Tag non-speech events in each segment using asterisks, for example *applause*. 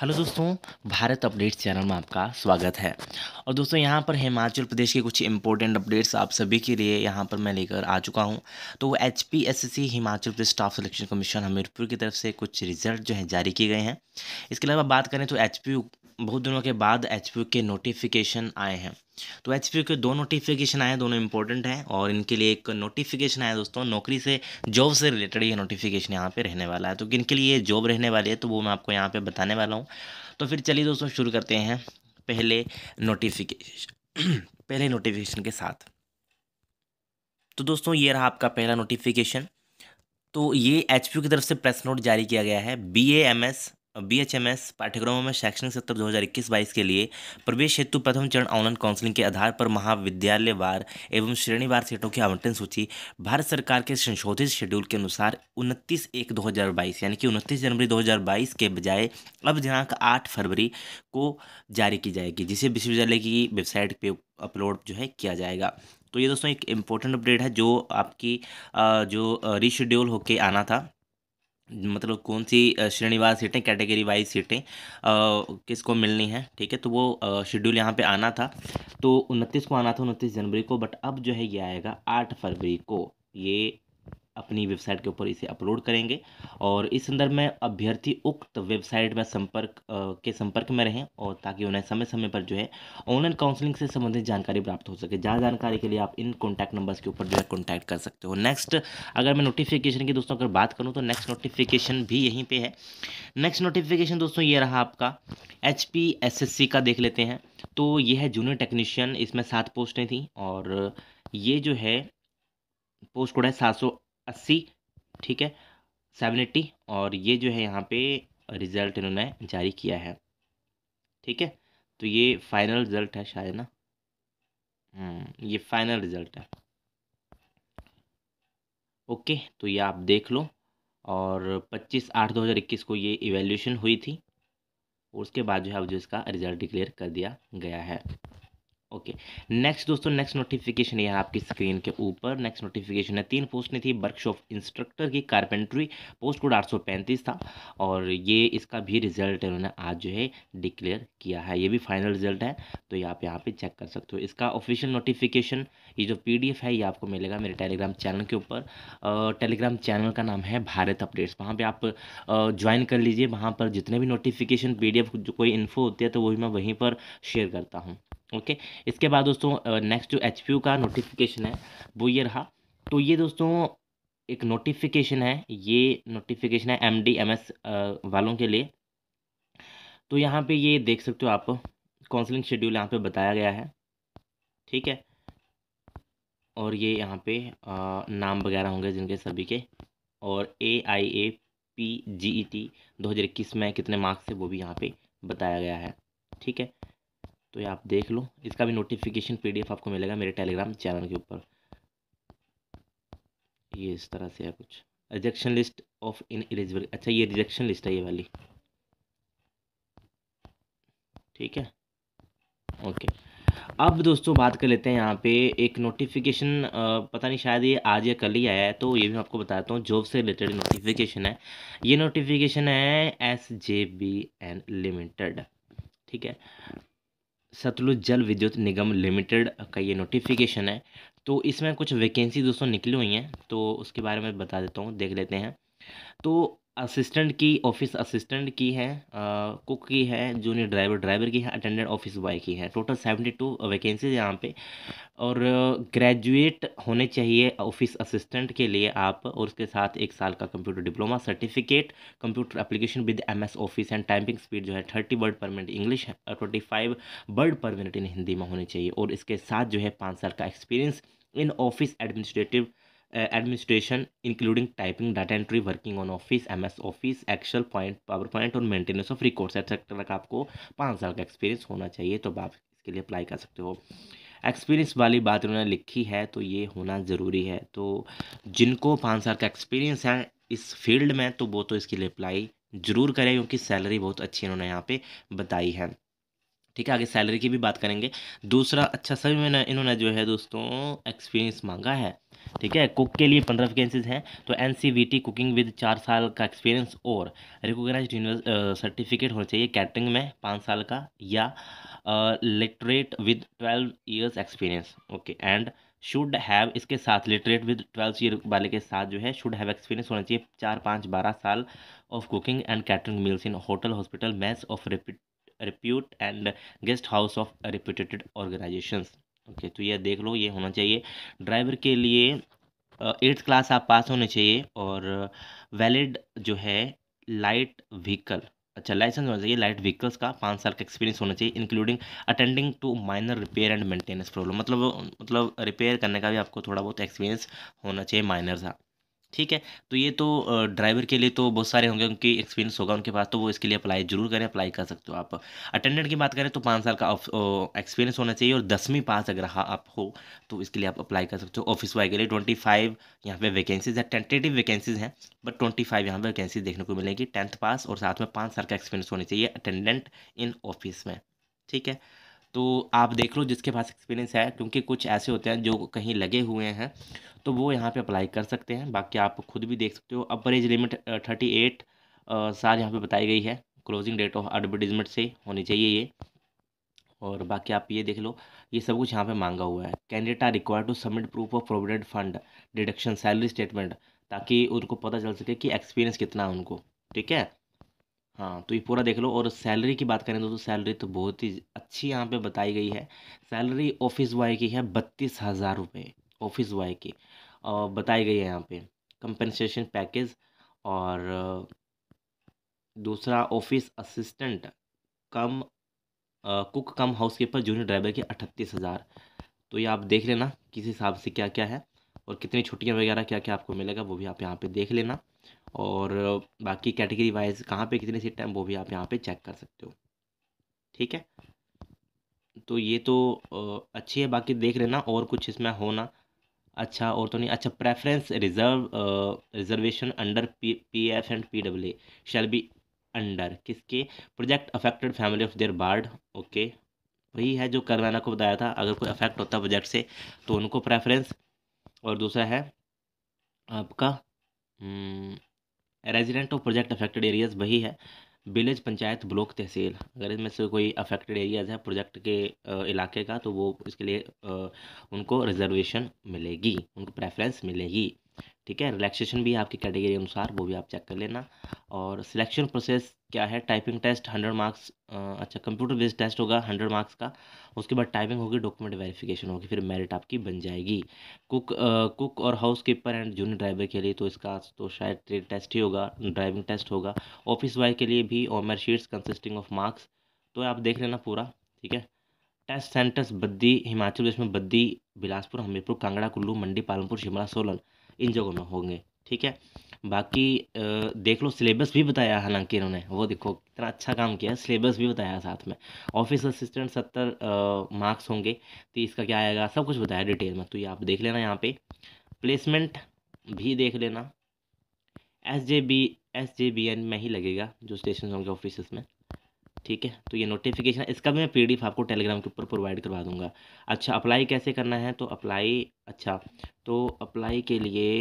hello दोस्तों Bharat updates channel में आपका स्वागत है और दोस्तों यहाँ पर हिमाचल प्रदेश के कुछ इंपॉर्टेंट अपडेट्स आप सभी के लिए यहाँ पर मैं लेकर आ चुका हूँ तो वो H Himachal Pradesh staff selection commission Hamirpur की तरफ से कुछ रिजल्ट जो हैं जारी किए गए हैं इसके अलावा बात करें तो एच बहुत दिनों के बाद एच के नोटिफिकेशन आए हैं तो एच के दो नोटिफिकेशन आए दोनों इंपॉर्टेंट हैं और इनके लिए एक नोटिफिकेशन आया दोस्तों नौकरी से जॉब से रिलेटेड ये नोटिफिकेशन यहाँ पे रहने वाला है तो किन के लिए जॉब रहने वाली है तो वो मैं आपको यहाँ पे बताने वाला हूँ तो फिर चलिए दोस्तों शुरू करते हैं पहले नोटिफिकेशन *clears throat* पहले नोटिफिकेशन के साथ तो दोस्तों ये रहा आपका पहला नोटिफिकेशन तो ये एच की तरफ से प्रेस नोट जारी किया गया है B A M S B H M S पाठ्यक्रमों में शैक्षणिक सत्र दो हज़ार इक्कीस बाईस के लिए प्रवेश हेतु प्रथम चरण ऑनलाइन काउंसलिंग के आधार पर महाविद्यालयवार एवं श्रेणीवार सीटों की आवंटन सूची भारत सरकार के संशोधित शेड्यूल के अनुसार उनतीस एक दो हज़ार बाईस यानी कि उनतीस जनवरी दो हज़ार बाईस के बजाय अब दिनांक आठ फरवरी को जारी की जाएगी जिसे विश्वविद्यालय की वेबसाइट पर अपलोड जो है किया जाएगा तो ये दोस्तों एक इम्पोर्टेंट अपडेट है जो आपकी जो रीशेड्यूल होके आना था मतलब कौन सी श्रेणीवार सीटें कैटेगरी वाइज सीटें किसको मिलनी है ठीक है तो वो शेड्यूल यहाँ पे आना था तो उनतीस को आना था उनतीस जनवरी को बट अब जो है ये आएगा आठ फरवरी को ये अपनी वेबसाइट के ऊपर इसे अपलोड करेंगे और इस संदर्भ में अभ्यर्थी उक्त वेबसाइट में संपर्क के संपर्क में रहें और ताकि उन्हें समय समय पर जो है ऑनलाइन काउंसलिंग से संबंधित जानकारी प्राप्त हो सके ज़्यादा जानकारी के लिए आप इन कॉन्टैक्ट नंबर्स के ऊपर जो है कॉन्टैक्ट कर सकते हो नेक्स्ट अगर मैं नोटिफिकेशन की दोस्तों अगर बात करूँ तो नेक्स्ट नोटिफिकेशन भी यहीं पर है नेक्स्ट नोटिफिकेशन दोस्तों ये रहा आपका एच पी का देख लेते हैं तो ये है जूनियर टेक्नीशियन इसमें सात पोस्टें थी और ये जो है पोस्ट कोड है सात सौ अस्सी ठीक है सेवन एट्टी और ये जो है यहाँ पे रिज़ल्ट इन्होंने जारी किया है ठीक है तो ये फाइनल रिज़ल्ट है शायद ना हम्म, ये फाइनल रिज़ल्ट है ओके तो ये आप देख लो और पच्चीस आठ दो हज़ार इक्कीस को ये इवेल्यूशन हुई थी और उसके बाद जो है अब जो इसका रिज़ल्ट डिक्लेयर कर दिया गया है ओके नेक्स्ट दोस्तों नेक्स्ट नोटिफिकेशन है आपकी स्क्रीन के ऊपर नेक्स्ट नोटिफिकेशन है तीन पोस्ट ने थी वर्कशॉप इंस्ट्रक्टर की कारपेंट्री पोस्ट कोड आठ था और ये इसका भी रिजल्ट इन्होंने आज जो है डिक्लेयर किया है ये भी फाइनल रिजल्ट है तो ये आप यहाँ पे चेक कर सकते हो इसका ऑफिशियल नोटिफिकेशन ये जो पी है ये आपको मिलेगा मेरे टेलीग्राम चैनल के ऊपर टेलीग्राम चैनल का नाम है भारत अपडेट्स वहाँ पर आप ज्वाइन कर लीजिए वहाँ पर जितने भी नोटिफिकेशन पी कोई इन्फो होती है तो वही मैं वहीं पर शेयर करता हूँ ओके इसके बाद दोस्तों नेक्स्ट जो एच का नोटिफिकेशन है वो ये रहा तो ये दोस्तों एक नोटिफिकेशन है ये नोटिफिकेशन है एम डी एम एस वालों के लिए तो यहाँ पे ये देख सकते हो आप काउंसलिंग शेड्यूल यहाँ पे बताया गया है ठीक है और ये यहाँ पे आ, नाम वगैरह होंगे जिनके सभी के और ए आई A P G E T दो हज़ार इक्कीस में कितने मार्क्स है वो भी यहाँ पे बताया गया है ठीक है तो ये आप देख लो इसका भी नोटिफिकेशन पीडीएफ आपको मिलेगा मेरे टेलीग्राम चैनल के ऊपर ये इस तरह से है कुछ rejection list of ineligible अच्छा ये रिजेक्शन लिस्ट है ये वाली ठीक है ओके अब दोस्तों बात कर लेते हैं यहाँ पे एक नोटिफिकेशन पता नहीं शायद ये आज या कल ही आया है तो ये भी आपको बताता हूँ जॉब से रिलेटेड नोटिफिकेशन है ये नोटिफिकेशन है S J B N limited ठीक है सतलुज जल विद्युत निगम लिमिटेड का ये नोटिफिकेशन है तो इसमें कुछ वैकेंसी दोस्तों निकली हुई हैं तो उसके बारे में बता देता हूँ देख लेते हैं तो असिस्टेंट की ऑफिस असिस्टेंट की है कुक की है जूनियर ड्राइवर ड्राइवर की है अटेंडेंट ऑफिस बॉय की है टोटल सेवेंटी टू वैकेंसीज यहाँ पे और ग्रेजुएट होने चाहिए ऑफिस असिस्टेंट के लिए आप और उसके साथ एक साल का computer diploma certificate computer application with MS office and typing speed जो है thirty word per minute English twenty five word per minute in Hindi में होने चाहिए और इसके साथ जो है पाँच साल का experience in office administrative administration including typing data entry working on office M S office excel point power point और मेंटेनेंस ऑफ रिकॉर्ड्स एक्सेट्रा का आपको पाँच साल का एक्सपीरियंस होना चाहिए तो आप इसके लिए अप्लाई कर सकते हो एक्सपीरियंस वाली बात उन्होंने लिखी है तो ये होना ज़रूरी है तो जिनको पाँच साल का एक्सपीरियंस है इस फील्ड में तो वो तो इसके लिए अप्लाई ज़रूर करें क्योंकि सैलरी बहुत अच्छी इन्होंने यहाँ पर बताई है ठीक है आगे सैलरी की भी बात करेंगे दूसरा अच्छा सभी मैंने इन्होंने जो है दोस्तों एक्सपीरियंस मांगा है ठीक है कुक के लिए पंद्रह वैकेंसीज हैं तो एन कुकिंग विद चार साल का एक्सपीरियंस और रिकोगनाइज सर्टिफिकेट होना चाहिए कैटरिंग में पाँच साल का या literate with twelve years experience okay and should have इसके साथ लिटरेट विद ट्वेल्थ ईयर वाले के साथ जो है शुड हैव एक्सपीरियंस होना चाहिए चार पाँच बारह साल of cooking and catering meals in hotel hospital mess of repute and guest house of reputed organisations okay तो यह देख लो ये होना चाहिए ड्राइवर के लिए एट्थ क्लास आप पास होने चाहिए और वैलिड जो है लाइट व्हीकल अच्छा लाइसेंस होना चाहिए लाइट व्हीकल्स का पाँच साल का एक्सपीरियंस होना चाहिए including attending to minor repair and maintenance problem मतलब मतलब रिपेयर करने का भी आपको थोड़ा बहुत एक्सपीरियंस होना चाहिए माइनर सा ठीक है तो ये तो ड्राइवर के लिए तो बहुत सारे होंगे उनकी एक्सपीरियंस होगा उनके पास तो वो इसके लिए अप्लाई जरूर करें अप्लाई कर सकते हो आप अटेंडेंट की बात करें तो पाँच साल का एक्सपीरियंस होना चाहिए और दसवीं पास अगर हाँ आप हो तो इसके लिए आप अप्लाई कर सकते हो ऑफिस वाई के लिए ट्वेंटी फाइव यहाँ पर वैकेंसीज है टेंटेटिव वैकेंसीज हैं बट ट्वेंटी फाइव यहाँ पर वैकेंसी देखने को मिलेगी टेंथ पास और साथ में पाँच साल का एक्सपीरियंस होना चाहिए अटेंडेंट इन ऑफिस में ठीक है तो आप देख लो जिसके पास एक्सपीरियंस है क्योंकि कुछ ऐसे होते हैं जो कहीं लगे हुए हैं तो वो यहाँ पे अप्लाई कर सकते हैं बाकी आप खुद भी देख सकते हो upper age limit thirty eight साल यहाँ पे बताई गई है क्लोजिंग डेट ऑफ एडवर्टीजमेंट से होनी चाहिए ये और बाकी आप ये देख लो ये सब कुछ यहाँ पे मांगा हुआ है candidate are require to submit proof of provident fund deduction salary statement ताकि उनको पता चल सके कि एक्सपीरियंस कितना है उनको ठीक है हाँ तो ये पूरा देख लो और सैलरी की बात करें दोस्तों तो सैलरी तो बहुत ही अच्छी यहाँ पे बताई गई है सैलरी ऑफिस बॉय की है बत्तीस हज़ार रुपये ऑफिस बॉय की और बताई गई है यहाँ पे कंपनसेशन पैकेज और दूसरा office assistant cum uh, cook cum housekeeper junior driver की अठतीस हज़ार तो ये आप देख लेना किस हिसाब से क्या क्या है और कितनी छुट्टियाँ वगैरह क्या क्या आपको मिलेगा वो भी आप यहाँ पर देख लेना और बाकी कैटेगरी वाइज कहाँ पे कितने सीट टाइम वो भी आप यहाँ पे चेक कर सकते हो ठीक है तो ये तो अच्छी है बाकी देख लेना और कुछ इसमें होना अच्छा और तो नहीं अच्छा preference reserve reservation under P P F and P W shall be under किसके project affected family of their ward okay वही है जो कल मैंने आपको बताया था अगर कोई अफेक्ट होता है प्रोजेक्ट से तो उनको प्रेफरेंस और दूसरा है आपका hmm, resident of project affected areas वही है विलेज पंचायत ब्लॉक तहसील अगर इनमें से कोई अफेक्टेड एरियाज़ है प्रोजेक्ट के इलाके का तो वो इसके लिए उनको रिजर्वेशन मिलेगी उनको प्रेफरेंस मिलेगी ठीक है रिलैक्सेशन भी आपकी कैटेगरी अनुसार वो भी आप चेक कर लेना और सिलेक्शन प्रोसेस क्या है टाइपिंग टेस्ट हंड्रेड मार्क्स अच्छा कंप्यूटर बेस्ड टेस्ट होगा हंड्रेड मार्क्स का उसके बाद टाइपिंग होगी डॉक्यूमेंट वेरिफिकेशन होगी फिर मेरिट आपकी बन जाएगी कुक आ, कुक और housekeeper and junior driver के लिए तो इसका तो शायद ट्रेड टेस्ट ही होगा ड्राइविंग टेस्ट होगा ऑफिस बॉय के लिए भी और शीट्स कंसिस्टिंग ऑफ मार्क्स तो आप देख लेना पूरा ठीक है टेस्ट सेंटर्स बद्दी हिमाचल प्रदेश में बद्दी बिलासपुर हमीरपुर कांगड़ा कुल्लू मंडी पालमपुर शिमला सोलन इन जगहों में होंगे ठीक है बाकी देख लो सिलेबस भी बताया हालांकि इन्होंने वो देखो कितना अच्छा काम किया सिलेबस भी बताया साथ में ऑफिस असिस्टेंट सत्तर मार्क्स होंगे तो इसका क्या आएगा सब कुछ बताया डिटेल में तो ये आप देख लेना यहाँ पे प्लेसमेंट भी देख लेना S J B S J B N में ही लगेगा जो स्टेशन होंगे ऑफिस में ठीक है तो ये नोटिफिकेशन इसका भी मैं पीडीएफ आपको टेलीग्राम के ऊपर प्रोवाइड करवा दूंगा अच्छा अप्लाई कैसे करना है तो अप्लाई अच्छा तो अप्लाई के लिए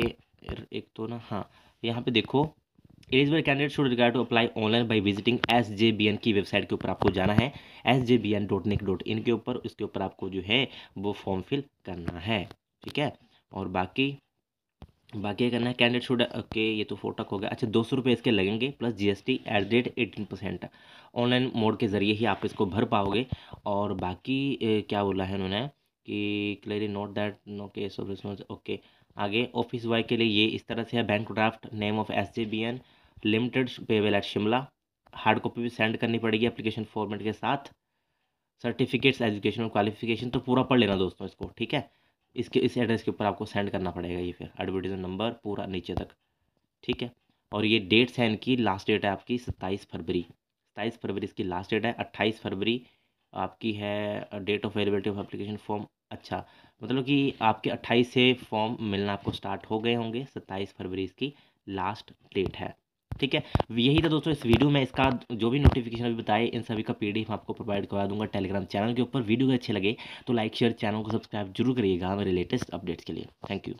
एक तो ना हाँ यहाँ पे देखो eligible candidate should regard to apply online by visiting S J B N की वेबसाइट के ऊपर आपको जाना है S J B N dot nic dot in के ऊपर उसके ऊपर आपको जो है वो फॉर्म फिल करना है ठीक है और बाकी बाकी करना है कैंडिडेट शुड ओके ये तो फोटक हो गया अच्छा दो सौ रुपये इसके लगेंगे plus GST at the rate eighteen percent online mode के ज़रिए ही आप इसको भर पाओगे और बाकी ए, क्या बोला है उन्होंने कि क्लियरली नोट दैट नो के ओके आगे ऑफिस वाई के लिए ये इस तरह से है bank draft name of S J B N limited payable at Shimla hard copy भी सेंड करनी पड़ेगी एप्लीकेशन फॉर्मेट के साथ सर्टिफिकेट्स एजुकेशन और क्वालिफिकेशन तो पूरा पढ़ लेना दोस्तों इसको ठीक है इसके इस एड्रेस के ऊपर आपको सेंड करना पड़ेगा ये फिर एडवर्टीजमेंट नंबर पूरा नीचे तक ठीक है और ये डेट्स हैं इनकी लास्ट डेट है आपकी सत्ताईस फरवरी सत्ताईस फरवरी इसकी लास्ट डेट है अट्ठाईस फरवरी आपकी है date of availability of application form अच्छा मतलब कि आपके अट्ठाईस से फॉर्म मिलना आपको स्टार्ट हो गए होंगे सत्ताईस फरवरी इसकी लास्ट डेट है ठीक है तो यही था दोस्तों इस वीडियो में इसका जो भी नोटिफिकेशन अभी बताए इन सभी का पीडीएफ आपको प्रोवाइड करवा दूंगा टेलीग्राम चैनल के ऊपर वीडियो अच्छे लगे तो लाइक शेयर चैनल को सब्सक्राइब जरूर करिएगा मेरे लेटेस्ट अपडेट्स के लिए थैंक यू